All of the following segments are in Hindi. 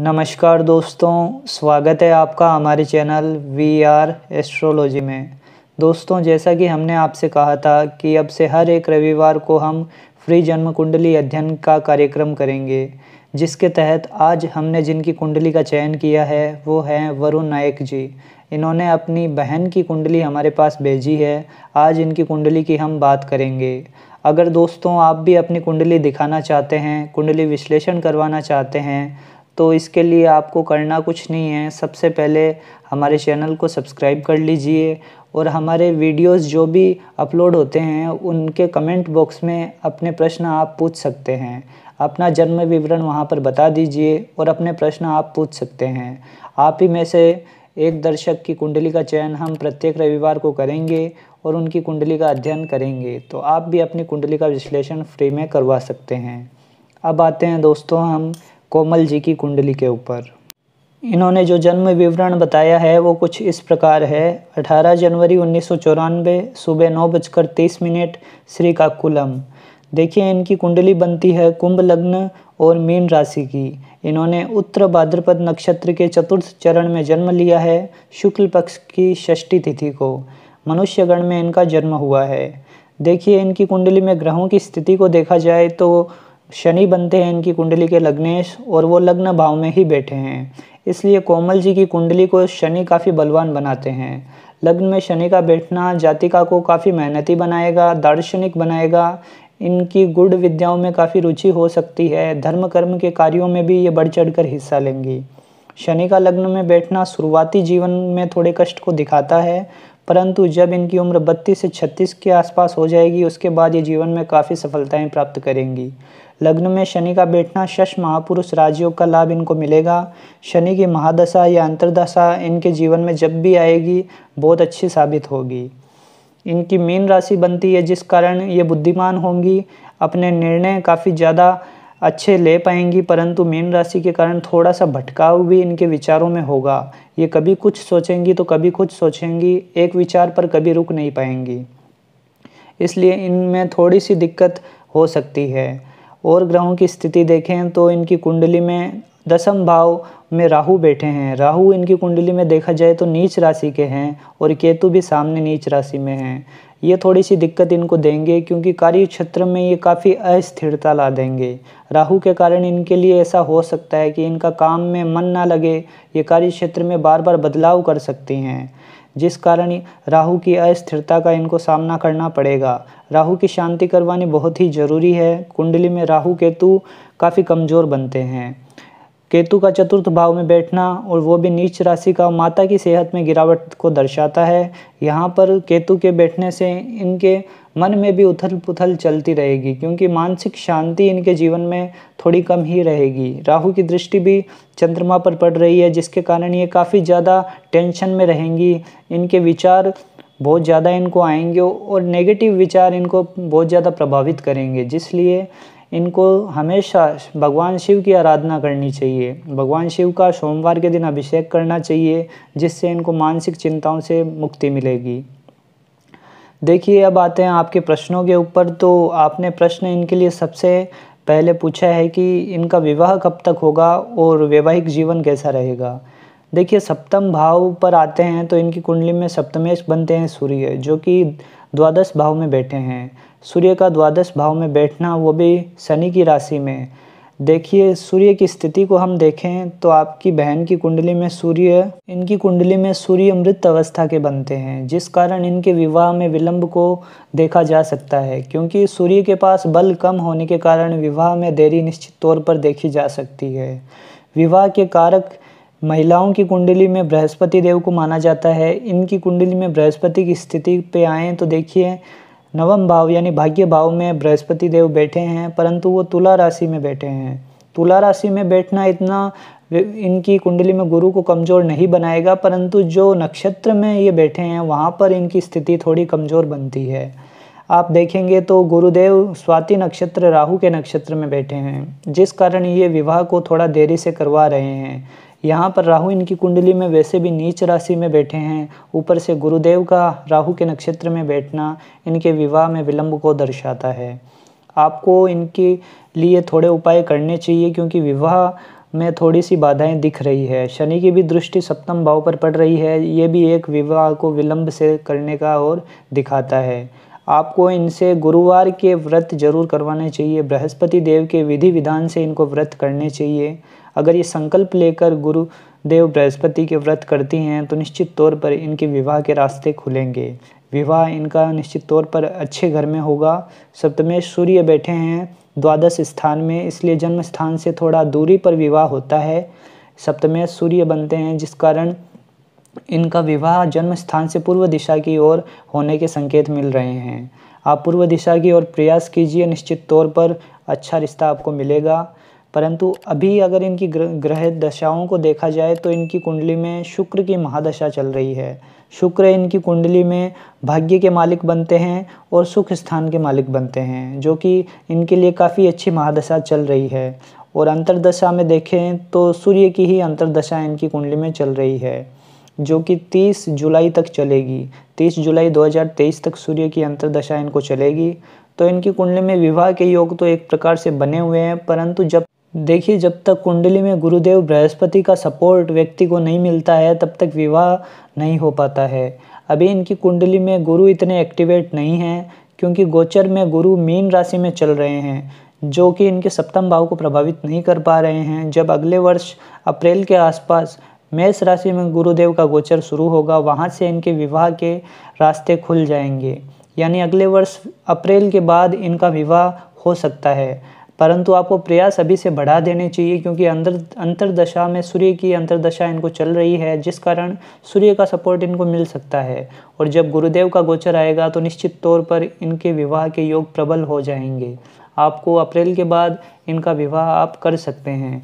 नमस्कार दोस्तों स्वागत है आपका हमारे चैनल वी आर एस्ट्रोलॉजी में दोस्तों जैसा कि हमने आपसे कहा था कि अब से हर एक रविवार को हम फ्री जन्म कुंडली अध्ययन का कार्यक्रम करेंगे जिसके तहत आज हमने जिनकी कुंडली का चयन किया है वो हैं वरुण नायक जी इन्होंने अपनी बहन की कुंडली हमारे पास भेजी है आज इनकी कुंडली की हम बात करेंगे अगर दोस्तों आप भी अपनी कुंडली दिखाना चाहते हैं कुंडली विश्लेषण करवाना चाहते हैं तो इसके लिए आपको करना कुछ नहीं है सबसे पहले हमारे चैनल को सब्सक्राइब कर लीजिए और हमारे वीडियोस जो भी अपलोड होते हैं उनके कमेंट बॉक्स में अपने प्रश्न आप पूछ सकते हैं अपना जन्म विवरण वहाँ पर बता दीजिए और अपने प्रश्न आप पूछ सकते हैं आप ही में से एक दर्शक की कुंडली का चयन हम प्रत्येक रविवार को करेंगे और उनकी कुंडली का अध्ययन करेंगे तो आप भी अपनी कुंडली का विश्लेषण फ्री में करवा सकते हैं अब आते हैं दोस्तों हम कोमल जी की कुंडली के ऊपर इन्होंने जो जन्म विवरण बताया है वो कुछ इस प्रकार है 18 जनवरी उन्नीस सुबह नौ बजकर तीस मिनट श्री काकुलम देखिए इनकी कुंडली बनती है कुंभ लग्न और मीन राशि की इन्होंने उत्तर भाद्रपद नक्षत्र के चतुर्थ चरण में जन्म लिया है शुक्ल पक्ष की षष्ठी तिथि को मनुष्यगण में इनका जन्म हुआ है देखिए इनकी कुंडली में ग्रहों की स्थिति को देखा जाए तो शनि बनते हैं इनकी कुंडली के लग्नेश और वो लग्न भाव में ही बैठे हैं इसलिए कोमल जी की कुंडली को शनि काफ़ी बलवान बनाते हैं लग्न में शनि का बैठना जातिका को काफ़ी मेहनती बनाएगा दार्शनिक बनाएगा इनकी गुड़ विद्याओं में काफ़ी रुचि हो सकती है धर्म कर्म के कार्यों में भी ये बढ़ चढ़ कर हिस्सा लेंगी शनि का लग्न में बैठना शुरुआती जीवन में थोड़े कष्ट को दिखाता है परंतु जब इनकी उम्र 32 से 36 के आसपास हो जाएगी उसके बाद ये जीवन में काफ़ी सफलताएं प्राप्त करेंगी लग्न में शनि का बैठना शश महापुरुष राजयोग का लाभ इनको मिलेगा शनि की महादशा या अंतर्दशा इनके जीवन में जब भी आएगी बहुत अच्छी साबित होगी इनकी मीन राशि बनती है जिस कारण ये बुद्धिमान होंगी अपने निर्णय काफ़ी ज़्यादा अच्छे ले पाएंगी परंतु मीन राशि के कारण थोड़ा सा भटकाव भी इनके विचारों में होगा ये कभी कुछ सोचेंगी तो कभी कुछ सोचेंगी एक विचार पर कभी रुक नहीं पाएंगी इसलिए इनमें थोड़ी सी दिक्कत हो सकती है और ग्रहों की स्थिति देखें तो इनकी कुंडली में दसम भाव में राहु बैठे हैं राहु इनकी कुंडली में देखा जाए तो नीच राशि के हैं और केतु भी सामने नीच राशि में हैं ये थोड़ी सी दिक्कत इनको देंगे क्योंकि कार्य क्षेत्र में ये काफ़ी अस्थिरता ला देंगे राहु के कारण इनके लिए ऐसा हो सकता है कि इनका काम में मन ना लगे ये कार्य क्षेत्र में बार बार बदलाव कर सकती हैं जिस कारण राहु की अस्थिरता का इनको सामना करना पड़ेगा राहु की शांति करवानी बहुत ही ज़रूरी है कुंडली में राहु केतु काफ़ी कमज़ोर बनते हैं केतु का चतुर्थ भाव में बैठना और वो भी नीच राशि का माता की सेहत में गिरावट को दर्शाता है यहाँ पर केतु के बैठने से इनके मन में भी उथल पुथल चलती रहेगी क्योंकि मानसिक शांति इनके जीवन में थोड़ी कम ही रहेगी राहु की दृष्टि भी चंद्रमा पर पड़ रही है जिसके कारण ये काफ़ी ज़्यादा टेंशन में रहेंगी इनके विचार बहुत ज़्यादा इनको आएंगे और नेगेटिव विचार इनको बहुत ज़्यादा प्रभावित करेंगे जिसलिए इनको हमेशा भगवान शिव की आराधना करनी चाहिए भगवान शिव का सोमवार के दिन अभिषेक करना चाहिए जिससे इनको मानसिक चिंताओं से मुक्ति मिलेगी देखिए अब आते हैं आपके प्रश्नों के ऊपर तो आपने प्रश्न इनके लिए सबसे पहले पूछा है कि इनका विवाह कब तक होगा और वैवाहिक जीवन कैसा रहेगा देखिए सप्तम भाव पर आते हैं तो इनकी कुंडली में सप्तमेश बनते हैं सूर्य जो कि द्वादश भाव में बैठे हैं सूर्य का द्वादश भाव में बैठना वो भी शनि की राशि में देखिए सूर्य की स्थिति को हम देखें तो आपकी बहन की कुंडली में सूर्य इनकी कुंडली में सूर्य मृत अवस्था के बनते हैं जिस कारण इनके विवाह में विलंब को देखा जा सकता है क्योंकि सूर्य के पास बल कम होने के कारण विवाह में देरी निश्चित तौर पर देखी जा सकती है विवाह के कारक महिलाओं की कुंडली में बृहस्पति देव को माना जाता है इनकी कुंडली में बृहस्पति की स्थिति पे आएँ तो देखिए नवम भाव यानी भाग्य भाव में बृहस्पति देव बैठे हैं परंतु वो तुला राशि में बैठे हैं तुला राशि में बैठना इतना इनकी कुंडली में गुरु को कमज़ोर नहीं बनाएगा परंतु जो नक्षत्र में ये बैठे हैं वहाँ पर इनकी स्थिति थोड़ी कमज़ोर बनती है आप देखेंगे तो गुरुदेव स्वाति नक्षत्र राहु के नक्षत्र में बैठे हैं जिस कारण ये विवाह को थोड़ा देरी से करवा रहे हैं यहाँ पर राहु इनकी कुंडली में वैसे भी नीच राशि में बैठे हैं ऊपर से गुरुदेव का राहु के नक्षत्र में बैठना इनके विवाह में विलंब को दर्शाता है आपको इनके लिए थोड़े उपाय करने चाहिए क्योंकि विवाह में थोड़ी सी बाधाएं दिख रही है शनि की भी दृष्टि सप्तम भाव पर पड़ रही है ये भी एक विवाह को विलंब से करने का और दिखाता है आपको इनसे गुरुवार के व्रत जरूर करवाने चाहिए बृहस्पति देव के विधि विधान से इनको व्रत करने चाहिए अगर ये संकल्प लेकर गुरु देव बृहस्पति के व्रत करती हैं तो निश्चित तौर पर इनके विवाह के रास्ते खुलेंगे विवाह इनका निश्चित तौर पर अच्छे घर में होगा सप्तमेश सूर्य बैठे हैं द्वादश स्थान में इसलिए जन्म स्थान से थोड़ा दूरी पर विवाह होता है सप्तमेश सूर्य बनते हैं जिस कारण इनका विवाह जन्म स्थान से पूर्व दिशा की ओर होने के संकेत मिल रहे हैं आप पूर्व दिशा की ओर प्रयास कीजिए निश्चित तौर पर अच्छा रिश्ता आपको मिलेगा परंतु अभी अगर इनकी ग्रह दशाओं को देखा जाए तो इनकी कुंडली में शुक्र की महादशा चल रही है शुक्र इनकी कुंडली में भाग्य के मालिक बनते हैं और सुख स्थान के मालिक बनते हैं जो कि इनके लिए काफ़ी अच्छी महादशा चल रही है और अंतरदशा में देखें तो सूर्य की ही अंतरदशा इनकी कुंडली में चल रही है जो कि 30 जुलाई तक चलेगी 30 जुलाई 2023 तक सूर्य की अंतरदशा इनको चलेगी तो इनकी कुंडली में विवाह के योग तो एक प्रकार से बने हुए हैं परंतु जब देखिए जब तक कुंडली में गुरुदेव बृहस्पति का सपोर्ट व्यक्ति को नहीं मिलता है तब तक विवाह नहीं हो पाता है अभी इनकी कुंडली में गुरु इतने एक्टिवेट नहीं हैं क्योंकि गोचर में गुरु मीन राशि में चल रहे हैं जो कि इनके सप्तम भाव को प्रभावित नहीं कर पा रहे हैं जब अगले वर्ष अप्रैल के आसपास मेष राशि में गुरुदेव का गोचर शुरू होगा वहाँ से इनके विवाह के रास्ते खुल जाएंगे यानी अगले वर्ष अप्रैल के बाद इनका विवाह हो सकता है परंतु आपको प्रयास अभी से बढ़ा देने चाहिए क्योंकि अंदर अंतरदशा में सूर्य की अंतरदशा इनको चल रही है जिस कारण सूर्य का सपोर्ट इनको मिल सकता है और जब गुरुदेव का गोचर आएगा तो निश्चित तौर पर इनके विवाह के योग प्रबल हो जाएंगे आपको अप्रैल के बाद इनका विवाह आप कर सकते हैं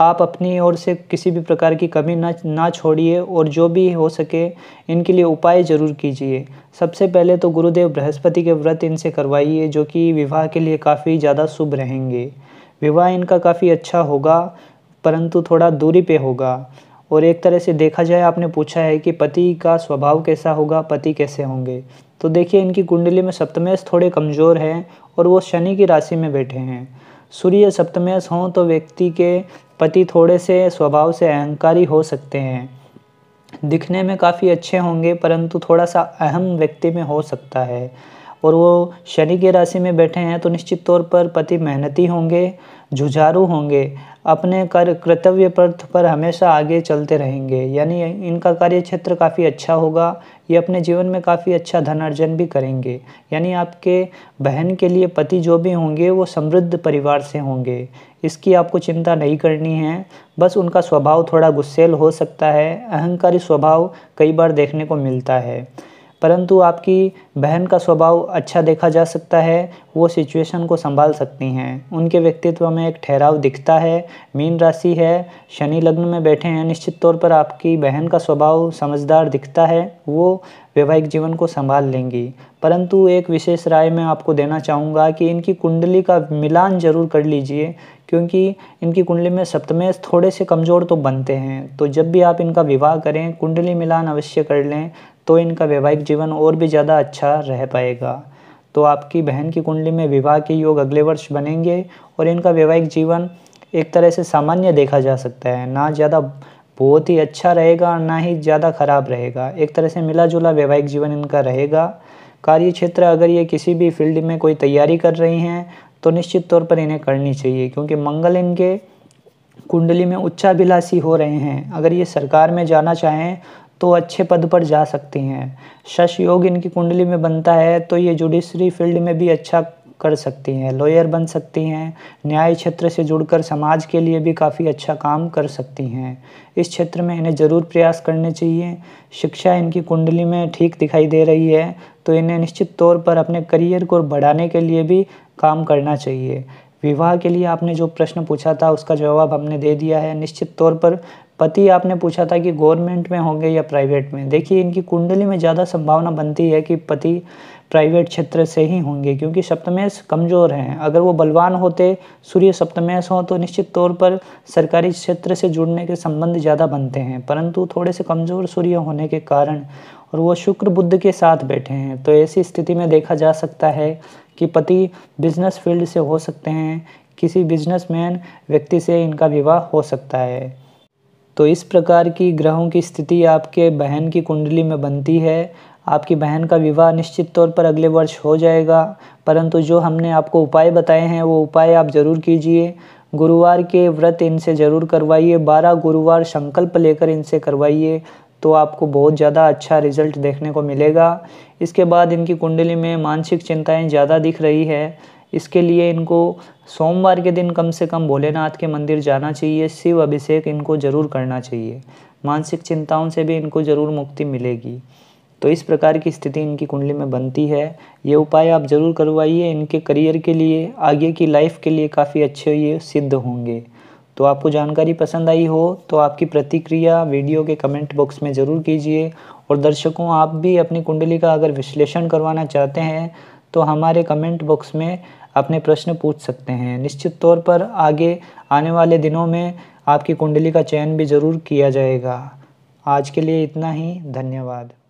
आप अपनी ओर से किसी भी प्रकार की कमी ना ना छोड़िए और जो भी हो सके इनके लिए उपाय ज़रूर कीजिए सबसे पहले तो गुरुदेव बृहस्पति के व्रत इनसे करवाइए जो कि विवाह के लिए काफ़ी ज़्यादा शुभ रहेंगे विवाह इनका काफ़ी अच्छा होगा परंतु थोड़ा दूरी पे होगा और एक तरह से देखा जाए आपने पूछा है कि पति का स्वभाव कैसा होगा पति कैसे होंगे तो देखिए इनकी कुंडली में सप्तमेश थोड़े कमज़ोर हैं और वो शनि की राशि में बैठे हैं सूर्य सप्तमेश हों तो व्यक्ति के पति थोड़े से स्वभाव से अहंकारी हो सकते हैं दिखने में काफ़ी अच्छे होंगे परंतु थोड़ा सा अहम व्यक्ति में हो सकता है और वो शनि की राशि में बैठे हैं तो निश्चित तौर पर पति मेहनती होंगे जुझारू होंगे अपने कार्य कर्तव्य पथ पर हमेशा आगे चलते रहेंगे यानी इनका कार्य क्षेत्र काफ़ी अच्छा होगा ये अपने जीवन में काफ़ी अच्छा धन अर्जन भी करेंगे यानी आपके बहन के लिए पति जो भी होंगे वो समृद्ध परिवार से होंगे इसकी आपको चिंता नहीं करनी है बस उनका स्वभाव थोड़ा गुस्सेल हो सकता है अहंकारी स्वभाव कई बार देखने को मिलता है परंतु आपकी बहन का स्वभाव अच्छा देखा जा सकता है वो सिचुएशन को संभाल सकती हैं उनके व्यक्तित्व में एक ठहराव दिखता है मीन राशि है शनि लग्न में बैठे हैं निश्चित तौर पर आपकी बहन का स्वभाव समझदार दिखता है वो वैवाहिक जीवन को संभाल लेंगी परंतु एक विशेष राय मैं आपको देना चाहूँगा कि इनकी कुंडली का मिलान ज़रूर कर लीजिए क्योंकि इनकी कुंडली में सप्तमेश थोड़े से कमज़ोर तो बनते हैं तो जब भी आप इनका विवाह करें कुंडली मिलान अवश्य कर लें तो इनका वैवाहिक जीवन और भी ज़्यादा अच्छा रह पाएगा तो आपकी बहन की कुंडली में विवाह के योग अगले वर्ष बनेंगे और इनका वैवाहिक जीवन एक तरह से सामान्य देखा जा सकता है ना ज़्यादा बहुत ही अच्छा रहेगा ना ही ज़्यादा ख़राब रहेगा एक तरह से मिला जुला वैवाहिक जीवन इनका रहेगा कार्य क्षेत्र अगर ये किसी भी फील्ड में कोई तैयारी कर रही हैं तो निश्चित तौर पर इन्हें करनी चाहिए क्योंकि मंगल इनके कुंडली में उच्चाभिलाषी हो रहे हैं अगर ये सरकार में जाना चाहें तो अच्छे पद पर जा सकती हैं शश योग इनकी कुंडली में बनता है तो ये जुडिशरी फील्ड में भी अच्छा कर सकती हैं लॉयर बन सकती हैं न्याय क्षेत्र से जुड़कर समाज के लिए भी काफ़ी अच्छा काम कर सकती हैं इस क्षेत्र में इन्हें ज़रूर प्रयास करने चाहिए शिक्षा इनकी कुंडली में ठीक दिखाई दे रही है तो इन्हें निश्चित तौर पर अपने करियर को बढ़ाने के लिए भी काम करना चाहिए विवाह के लिए आपने जो प्रश्न पूछा था उसका जवाब हमने दे दिया है निश्चित तौर पर पति आपने पूछा था कि गवर्नमेंट में होंगे या प्राइवेट में देखिए इनकी कुंडली में ज़्यादा संभावना बनती है कि पति प्राइवेट क्षेत्र से ही होंगे क्योंकि सप्तमेश कमज़ोर हैं अगर वो बलवान होते सूर्य सप्तमेश हो तो निश्चित तौर पर सरकारी क्षेत्र से जुड़ने के संबंध ज़्यादा बनते हैं परंतु थोड़े से कमज़ोर सूर्य होने के कारण और वो शुक्र बुद्ध के साथ बैठे हैं तो ऐसी स्थिति में देखा जा सकता है कि पति बिजनेस फील्ड से हो सकते हैं किसी बिजनेसमैन व्यक्ति से इनका विवाह हो सकता है तो इस प्रकार की ग्रहों की स्थिति आपके बहन की कुंडली में बनती है आपकी बहन का विवाह निश्चित तौर पर अगले वर्ष हो जाएगा परंतु जो हमने आपको उपाय बताए हैं वो उपाय आप ज़रूर कीजिए गुरुवार के व्रत इनसे ज़रूर करवाइए बारह गुरुवार संकल्प लेकर इनसे करवाइए तो आपको बहुत ज़्यादा अच्छा रिजल्ट देखने को मिलेगा इसके बाद इनकी कुंडली में मानसिक चिंताएं ज़्यादा दिख रही है इसके लिए इनको सोमवार के दिन कम से कम भोलेनाथ के मंदिर जाना चाहिए शिव अभिषेक इनको ज़रूर करना चाहिए मानसिक चिंताओं से भी इनको ज़रूर मुक्ति मिलेगी तो इस प्रकार की स्थिति इनकी कुंडली में बनती है ये उपाय आप ज़रूर करवाइए इनके करियर के लिए आगे की लाइफ के लिए काफ़ी अच्छे ये सिद्ध होंगे तो आपको जानकारी पसंद आई हो तो आपकी प्रतिक्रिया वीडियो के कमेंट बॉक्स में ज़रूर कीजिए और दर्शकों आप भी अपनी कुंडली का अगर विश्लेषण करवाना चाहते हैं तो हमारे कमेंट बॉक्स में अपने प्रश्न पूछ सकते हैं निश्चित तौर पर आगे आने वाले दिनों में आपकी कुंडली का चयन भी ज़रूर किया जाएगा आज के लिए इतना ही धन्यवाद